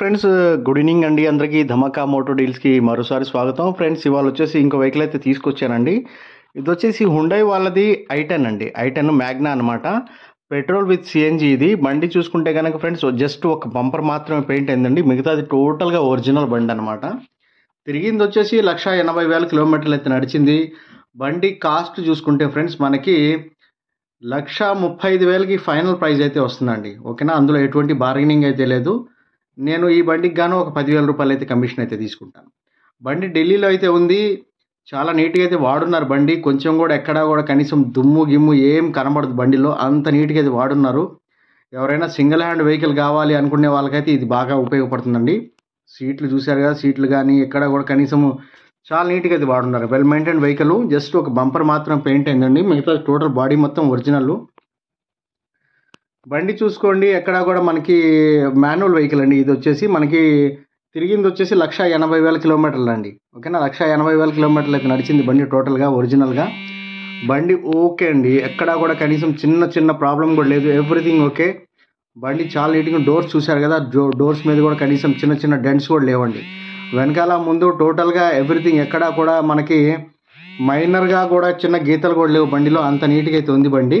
friends good evening అండి అందరికీ ధమాకా Moto డీల్స్కి మరోసారి స్వాగతం ఫ్రెండ్స్ ఇవాళ వచ్చేసి ఇంకో వెహికల్ అయితే తీసుకొచ్చానండి ఇది వచ్చేసి హుండై వాళ్ళది ఐటెన్ అండి ఐటెన్ మ్యాగ్నా అనమాట పెట్రోల్ విత్ సిఎన్జి ఇది బండి చూసుకుంటే కనుక ఫ్రెండ్స్ జస్ట్ ఒక బంపర్ మాత్రమే పెయింట్ అయిందండి మిగతాది టోటల్గా ఒరిజినల్ బండి అనమాట తిరిగింది వచ్చేసి లక్ష ఎనభై వేల కిలోమీటర్లు అయితే నడిచింది బండి కాస్ట్ చూసుకుంటే ఫ్రెండ్స్ మనకి లక్ష ముప్పై ఐదు వేలకి ఫైనల్ ప్రైస్ అయితే వస్తుందండి ఓకేనా అందులో ఎటువంటి బార్గెనింగ్ అయితే లేదు నేను ఈ బండికి గాను ఒక పదివేల రూపాయలు అయితే కమిషన్ అయితే తీసుకుంటాను బండి ఢిల్లీలో అయితే ఉంది చాలా నీట్గా అయితే వాడున్నారు బండి కొంచెం కూడా ఎక్కడా కూడా కనీసం దుమ్ము గిమ్ము ఏం కనబడదు బండిలో అంత నీట్గా అయితే వాడున్నారు ఎవరైనా సింగిల్ హ్యాండ్ వెహికల్ కావాలి అనుకునే వాళ్ళకైతే ఇది బాగా ఉపయోగపడుతుందండి సీట్లు చూశారు కదా సీట్లు కానీ ఎక్కడ కూడా కనీసం చాలా నీట్గా అయితే వాడున్నారు వెల్ మెయింటైన్ వెహికల్ జస్ట్ ఒక బంపర్ మాత్రం పెయింట్ అయిందండి మిగతా టోటల్ బాడీ మొత్తం ఒరిజినల్ బండి చూసుకోండి ఎక్కడ కూడా మనకి మాన్యువల్ వెహికల్ అండి ఇది వచ్చేసి మనకి తిరిగింది వచ్చేసి లక్ష ఎనభై వేల కిలోమీటర్లు అండి ఓకేనా లక్ష ఎనభై వేల కిలోమీటర్లు అయితే నడిచింది బండి టోటల్గా ఒరిజినల్గా బండి ఓకే అండి ఎక్కడా కూడా కనీసం చిన్న చిన్న ప్రాబ్లం కూడా లేదు ఎవ్రీథింగ్ ఓకే బండి చాలా నీట్గా డోర్స్ చూశారు కదా డోర్స్ మీద కూడా కనీసం చిన్న చిన్న డెంట్స్ కూడా లేవండి వెనకాల ముందు టోటల్గా ఎవ్రీథింగ్ ఎక్కడా కూడా మనకి మైనర్గా కూడా చిన్న గీతలు కూడా లేవు బండిలో అంత నీట్గా అయితే ఉంది బండి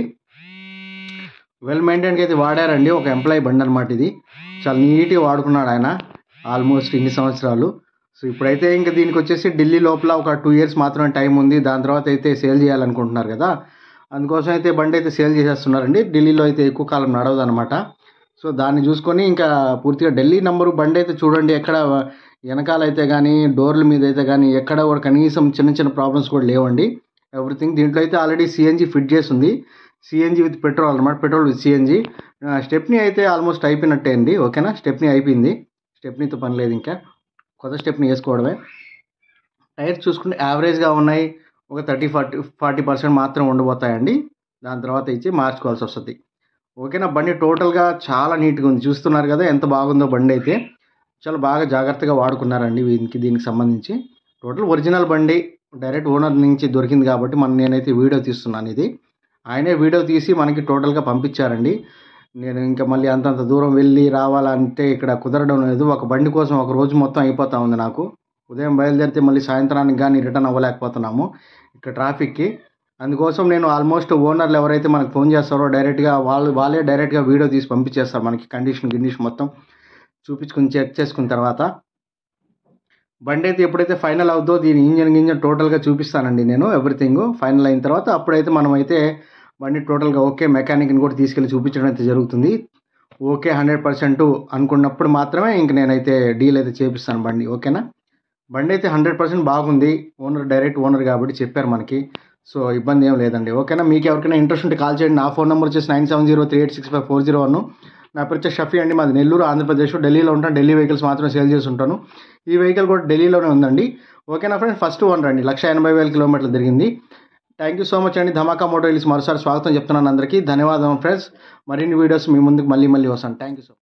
వెల్ మెయింటైన్కి అయితే వాడారండి ఒక ఎంప్లాయీ బండి అనమాట ఇది చాలా నీట్గా వాడుకున్నాడు ఆయన ఆల్మోస్ట్ ఇన్ని సంవత్సరాలు సో ఇప్పుడైతే ఇంకా దీనికి వచ్చేసి ఢిల్లీ లోపల ఒక టూ ఇయర్స్ మాత్రమే టైం ఉంది దాని తర్వాత అయితే సేల్ చేయాలనుకుంటున్నారు కదా అందుకోసం అయితే బండి అయితే సేల్ చేసేస్తున్నారండి ఢిల్లీలో అయితే ఎక్కువ కాలం నడవదు అనమాట సో దాన్ని చూసుకొని ఇంకా పూర్తిగా ఢిల్లీ నెంబరు బండి అయితే చూడండి ఎక్కడ వెనకాలైతే కానీ డోర్ల మీద అయితే కానీ ఎక్కడ కూడా కనీసం చిన్న చిన్న ప్రాబ్లమ్స్ కూడా లేవండి ఎవ్రీథింగ్ దీంట్లో అయితే ఆల్రెడీ సిఎన్జి ఫిట్ చేసింది సిఎన్జి విత్ పెట్రోల్ అనమాట పెట్రోల్ విత్ సిఎన్జి స్టెప్నీ అయితే ఆల్మోస్ట్ అయిపోయినట్టే అండి ఓకేనా స్టెప్ని అయిపోయింది స్టెప్నీతో పని లేదు ఇంకా కొత్త స్టెప్ని వేసుకోవడమే టైర్స్ చూసుకుంటే యావరేజ్గా ఉన్నాయి ఒక థర్టీ ఫార్టీ ఫార్టీ పర్సెంట్ మాత్రం ఉండిపోతాయండి దాని తర్వాత ఇచ్చి మార్చుకోవాల్సి వస్తుంది ఓకేనా బండి టోటల్గా చాలా నీట్గా ఉంది చూస్తున్నారు కదా ఎంత బాగుందో బండి అయితే చాలా బాగా జాగ్రత్తగా వాడుకున్నారండి దీనికి దీనికి సంబంధించి టోటల్ ఒరిజినల్ బండి డైరెక్ట్ ఓనర్ నుంచి దొరికింది కాబట్టి మనం నేనైతే వీడియో తీస్తున్నాను ఇది ఆయనే వీడియో తీసి మనకి టోటల్గా పంపించారండి నేను ఇంకా మళ్ళీ అంతంత దూరం వెళ్ళి రావాలంటే ఇక్కడ కుదరడం లేదు ఒక బండి కోసం ఒక రోజు మొత్తం అయిపోతూ ఉంది నాకు ఉదయం బయలుదేరితే మళ్ళీ సాయంత్రానికి కానీ రిటర్న్ అవ్వలేకపోతున్నాము ఇక్కడ ట్రాఫిక్కి అందుకోసం నేను ఆల్మోస్ట్ ఓనర్లు ఎవరైతే మనకు ఫోన్ చేస్తారో డైరెక్ట్గా వాళ్ళు వాళ్ళే డైరెక్ట్గా వీడియో తీసి పంపించేస్తారు మనకి కండిషన్ గిండిషన్ మొత్తం చూపించుకుని చెక్ చేసుకున్న తర్వాత బండి అయితే ఎప్పుడైతే ఫైనల్ అవుతుందో దీని ఇంజన్ గింజన్ టోటల్గా చూపిస్తానండి నేను ఎవ్రీథింగ్ ఫైనల్ అయిన తర్వాత అప్పుడైతే మనమైతే బండి టోటల్గా ఓకే మెకానిక్ని కూడా తీసుకెళ్ళి చూపించడం అయితే జరుగుతుంది ఓకే హండ్రెడ్ పర్సెంట్ అనుకున్నప్పుడు మాత్రమే ఇంక నేనైతే డీల్ అయితే చేపిస్తాను బండి ఓకేనా బండి అయితే హండ్రెడ్ పర్సెంట్ బాగుంది ఓనర్ డైరెక్ట్ ఓనర్ కాబట్టి చెప్పారు మనకి సో ఇబ్బంది ఏం లేదండి ఓకేనా మీకు ఎవరికైనా ఇంట్రెస్ట్ ఉంటే కాల్ చేయండి నా ఫోన్ నెంబర్ వచ్చేసి nine seven zero three eight six five four zero one నా పేరు వచ్చే షఫీ అండి మాది నెల్లూరు ఆంధ్రప్రదేశ్ ఢిల్లీలో ఉంటాను ఢిల్లీ వెహికల్స్ మాత్రమే సేల్ చేసి ఉంటాను ఈ వెహికల్ కూడా ఢిల్లీలోనే ఉందండి ఓకేనా ఫ్రెండ్స్ ఫస్ట్ ఓనర్ అండి లక్ష ఎనభై వేల కిలోమీటర్లు తిరిగింది థ్యాంక్ యూ సో మచ్ అండి ధమాకా మోటో మరోసారి స్వాగతం చెప్తున్నాను అందరికీ ధన్యవాదం ఫ్రెండ్స్ మరిన్ని వీడియోస్ మీ ముందుకు మళ్ళీ మళ్ళీ వస్తాను థ్యాంక్ యూ సో మచ్